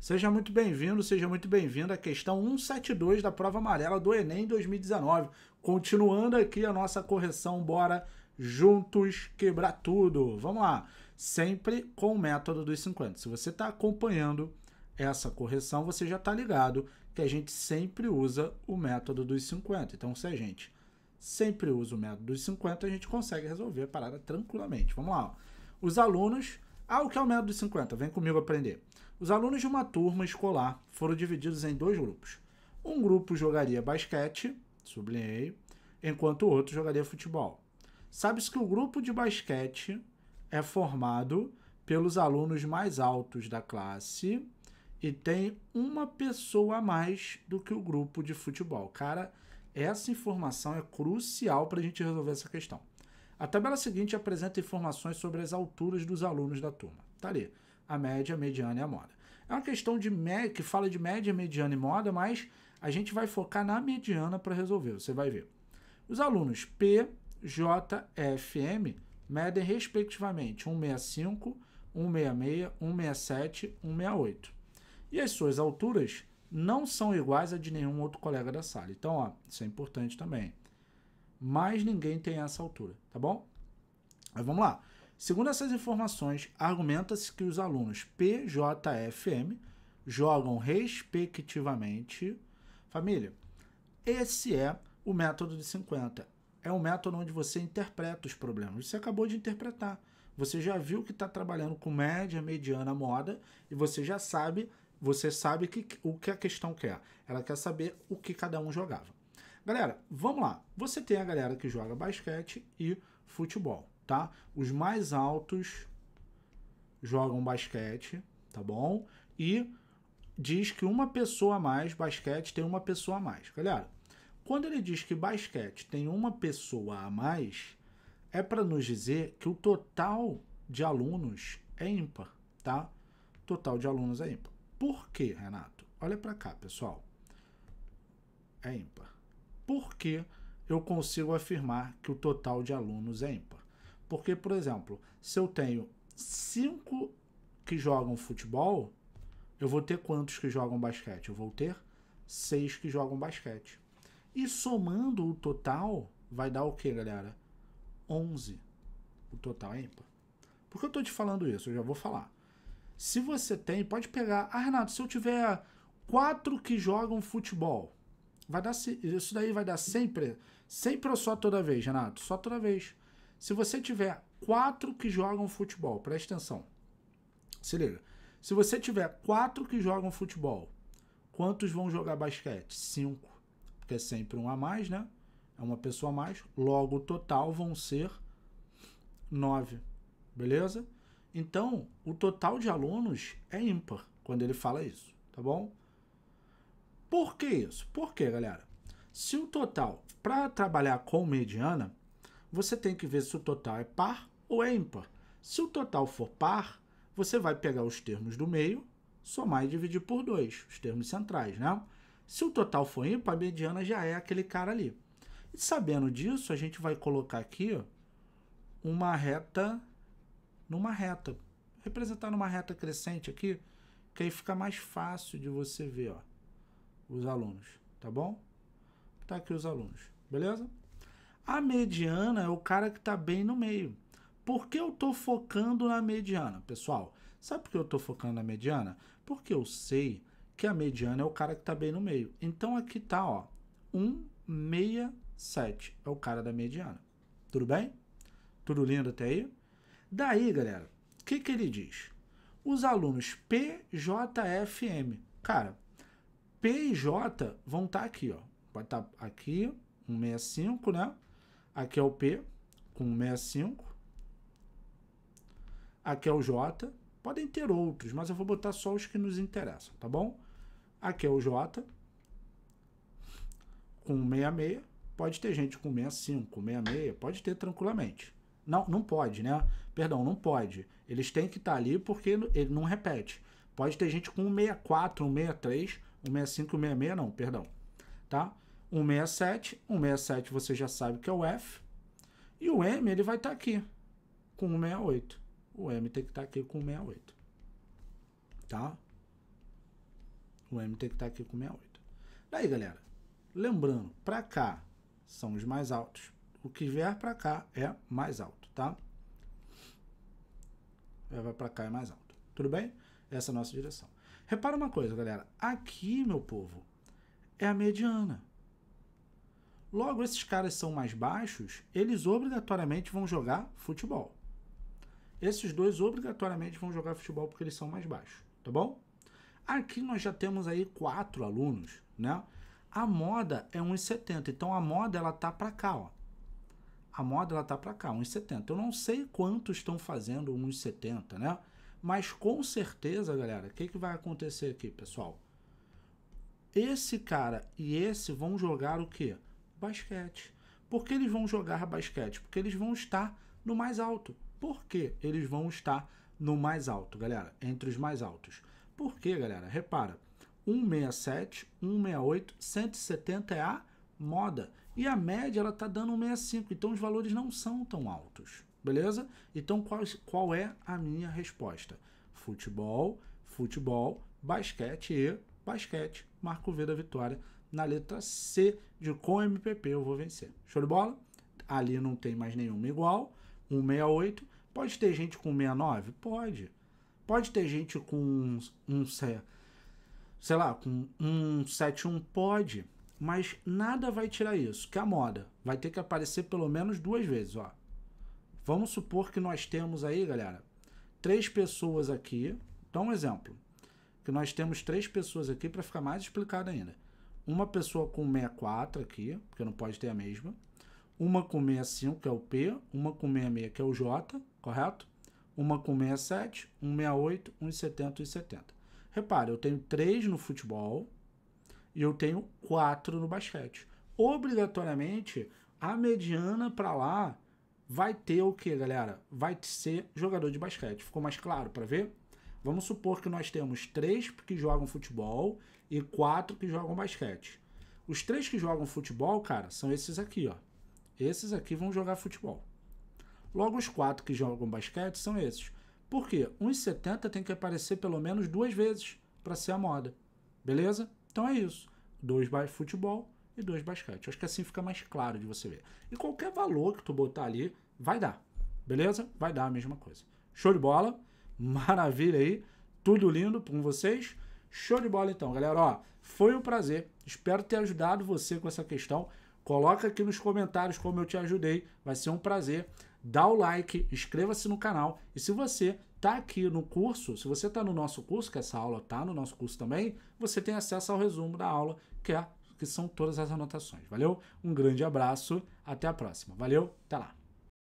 Seja muito bem-vindo, seja muito bem-vinda à questão 172 da prova amarela do Enem 2019. Continuando aqui a nossa correção, bora juntos quebrar tudo. Vamos lá, sempre com o método dos 50. Se você está acompanhando essa correção, você já está ligado que a gente sempre usa o método dos 50. Então, se a gente sempre usa o método dos 50, a gente consegue resolver a parada tranquilamente. Vamos lá. Os alunos... Ah, o que é o método dos 50? Vem comigo aprender. Os alunos de uma turma escolar foram divididos em dois grupos. Um grupo jogaria basquete, sublinhei, enquanto o outro jogaria futebol. Sabe-se que o grupo de basquete é formado pelos alunos mais altos da classe e tem uma pessoa a mais do que o grupo de futebol. Cara, essa informação é crucial para a gente resolver essa questão. A tabela seguinte apresenta informações sobre as alturas dos alunos da turma. Tá ali. A média, a mediana e a moda. É uma questão de que fala de média, mediana e moda, mas a gente vai focar na mediana para resolver, você vai ver. Os alunos P, J, F, M medem respectivamente 165, 166, 167, 168. E as suas alturas não são iguais a de nenhum outro colega da sala. Então, ó, isso é importante também. Mas ninguém tem essa altura, tá bom? Mas vamos lá. Segundo essas informações, argumenta-se que os alunos PJFM jogam respectivamente. Família, esse é o método de 50. É um método onde você interpreta os problemas. Você acabou de interpretar. Você já viu que está trabalhando com média, mediana, moda e você já sabe, você sabe que, o que a questão quer. Ela quer saber o que cada um jogava. Galera, vamos lá. Você tem a galera que joga basquete e futebol tá? Os mais altos jogam basquete, tá bom? E diz que uma pessoa a mais, basquete tem uma pessoa a mais. Galera, quando ele diz que basquete tem uma pessoa a mais, é para nos dizer que o total de alunos é ímpar, tá? Total de alunos é ímpar. Por quê, Renato? Olha para cá, pessoal. É ímpar. Por que eu consigo afirmar que o total de alunos é ímpar? Porque, por exemplo, se eu tenho cinco que jogam futebol, eu vou ter quantos que jogam basquete? Eu vou ter seis que jogam basquete. E somando o total, vai dar o que, galera? 11. O total é ímpar. Por que eu estou te falando isso? Eu já vou falar. Se você tem, pode pegar. Ah, Renato, se eu tiver quatro que jogam futebol, vai dar isso daí vai dar sempre, sempre ou só toda vez, Renato? Só toda vez. Se você tiver quatro que jogam futebol, presta atenção. Se liga. Se você tiver quatro que jogam futebol, quantos vão jogar basquete? Cinco. Porque é sempre um a mais, né? É uma pessoa a mais. Logo, o total vão ser nove. Beleza? Então, o total de alunos é ímpar quando ele fala isso, tá bom? Por que isso? Por que, galera? Se o total, para trabalhar com mediana, você tem que ver se o total é par ou é ímpar. Se o total for par, você vai pegar os termos do meio, somar e dividir por 2, os termos centrais, né? Se o total for ímpar, a mediana já é aquele cara ali. E sabendo disso, a gente vai colocar aqui uma reta numa reta. Representar numa reta crescente aqui, que aí fica mais fácil de você ver ó, os alunos, tá bom? Tá aqui os alunos, beleza? A mediana é o cara que está bem no meio. Por que eu estou focando na mediana, pessoal? Sabe por que eu estou focando na mediana? Porque eu sei que a mediana é o cara que está bem no meio. Então aqui está, ó, 167 é o cara da mediana. Tudo bem? Tudo lindo até aí? Daí, galera, o que, que ele diz? Os alunos PJFM. Cara, P e J vão estar tá aqui, ó. Vai estar tá aqui, 165, né? Aqui é o P com 65. Aqui é o J. Podem ter outros, mas eu vou botar só os que nos interessam, tá bom? Aqui é o J com 66. Pode ter gente com 65, 66, pode ter tranquilamente. Não, não pode, né? Perdão, não pode. Eles têm que estar tá ali porque ele não repete. Pode ter gente com 64, 163, 165, 66, não, perdão. Tá? 167, 167 você já sabe que é o F. E o M ele vai estar tá aqui com 168. O M tem que estar tá aqui com 168. Tá? O M tem que estar tá aqui com 68. Daí, galera, lembrando, para cá são os mais altos. O que vier para cá é mais alto, tá? É, vai para cá é mais alto. Tudo bem? Essa é a nossa direção. Repara uma coisa, galera. Aqui, meu povo, é a mediana. Logo, esses caras são mais baixos, eles obrigatoriamente vão jogar futebol. Esses dois obrigatoriamente vão jogar futebol porque eles são mais baixos, tá bom? Aqui nós já temos aí quatro alunos, né? A moda é 1,70, então a moda ela tá para cá, ó. A moda ela tá para cá, 1,70. Eu não sei quantos estão fazendo 1,70, né? Mas com certeza, galera, o que, que vai acontecer aqui, pessoal? Esse cara e esse vão jogar o quê? basquete. Por que eles vão jogar basquete? Porque eles vão estar no mais alto. Por que eles vão estar no mais alto, galera? Entre os mais altos. Por que, galera? Repara, 167, 168, 170 é a moda. E a média ela tá dando 165, então os valores não são tão altos. Beleza? Então qual, qual é a minha resposta? Futebol, futebol, basquete e basquete. Marco V da vitória na letra C de com MPP eu vou vencer. Show de bola? Ali não tem mais nenhuma igual, 168. Pode ter gente com 69? Pode. Pode ter gente com um, um sei lá, com 171? Pode. Mas nada vai tirar isso, que é a moda vai ter que aparecer pelo menos duas vezes, ó. Vamos supor que nós temos aí, galera, três pessoas aqui. Dá um exemplo. Que nós temos três pessoas aqui para ficar mais explicado ainda uma pessoa com 64 aqui, porque não pode ter a mesma, uma com 65, que é o P, uma com 66, que é o J, correto? Uma com 67, 168, 170 e 70. Repare, eu tenho 3 no futebol e eu tenho 4 no basquete. Obrigatoriamente, a mediana para lá vai ter o que, galera? Vai ser jogador de basquete. Ficou mais claro para ver? Vamos supor que nós temos três que jogam futebol e quatro que jogam basquete. Os três que jogam futebol, cara, são esses aqui, ó. Esses aqui vão jogar futebol. Logo, os quatro que jogam basquete são esses. Por quê? 1,70 tem que aparecer pelo menos duas vezes para ser a moda. Beleza? Então é isso. Dois futebol e dois basquete. Acho que assim fica mais claro de você ver. E qualquer valor que tu botar ali, vai dar. Beleza? Vai dar a mesma coisa. Show de bola! Maravilha aí. Tudo lindo com vocês. Show de bola então, galera. Ó, foi um prazer. Espero ter ajudado você com essa questão. Coloca aqui nos comentários como eu te ajudei. Vai ser um prazer. Dá o like, inscreva-se no canal. E se você tá aqui no curso, se você tá no nosso curso, que essa aula tá no nosso curso também, você tem acesso ao resumo da aula, que, é, que são todas as anotações. Valeu? Um grande abraço. Até a próxima. Valeu? Até lá.